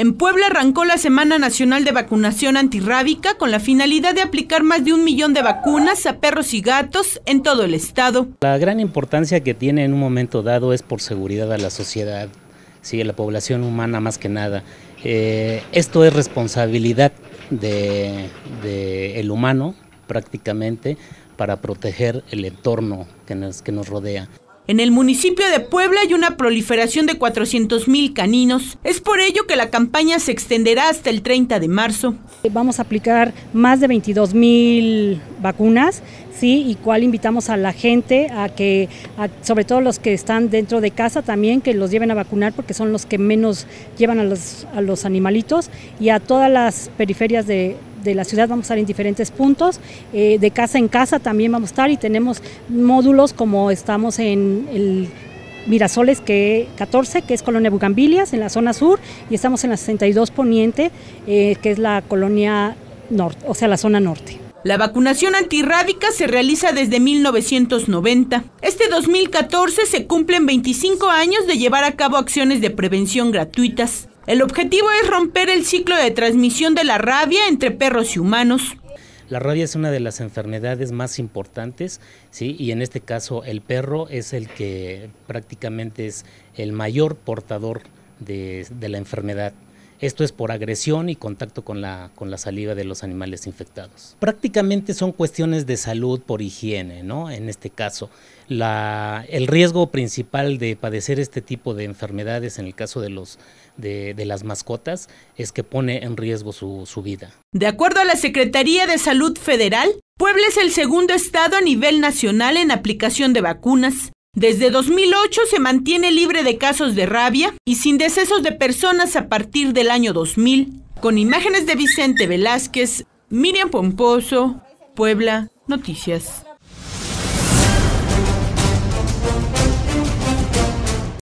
En Puebla arrancó la Semana Nacional de Vacunación Antirrábica con la finalidad de aplicar más de un millón de vacunas a perros y gatos en todo el estado. La gran importancia que tiene en un momento dado es por seguridad a la sociedad, sí, a la población humana más que nada. Eh, esto es responsabilidad del de, humano prácticamente para proteger el entorno que que nos rodea. En el municipio de Puebla hay una proliferación de 400.000 caninos. Es por ello que la campaña se extenderá hasta el 30 de marzo. Eh, vamos a aplicar más de 22.000 vacunas, ¿sí? Y cual invitamos a la gente a que, sobre todo los que están dentro de casa también, que los lleven a vacunar porque son los que menos llevan a los, a los animalitos y a todas las periferias de, de la ciudad vamos a estar en diferentes puntos, eh, de casa en casa también vamos a estar y tenemos módulos como estamos en el Mirasoles que 14, que es Colonia Bugambilias, en la zona sur, y estamos en la 62 Poniente, eh, que es la colonia norte, o sea, la zona norte. La vacunación antirrábica se realiza desde 1990. Este 2014 se cumplen 25 años de llevar a cabo acciones de prevención gratuitas. El objetivo es romper el ciclo de transmisión de la rabia entre perros y humanos. La rabia es una de las enfermedades más importantes, ¿sí? y en este caso el perro es el que prácticamente es el mayor portador de la enfermedad. Esto es por agresión y contacto con la, saliva de los animales infectados. Prácticamente son cuestiones de salud por higiene, ¿no? En este caso, el riesgo principal de padecer este tipo de enfermedades en el caso de, los, de, de las mascotas es que pone en riesgo su, su vida. De acuerdo a la Secretaría de Salud Federal, Puebla es el segundo estado a nivel nacional en aplicación de vacunas. Desde 2008 se mantiene libre de casos de rabia y sin decesos de personas a partir del año 2000. Con imágenes de Vicente Velázquez, Miriam Pomposo, Puebla, Noticias.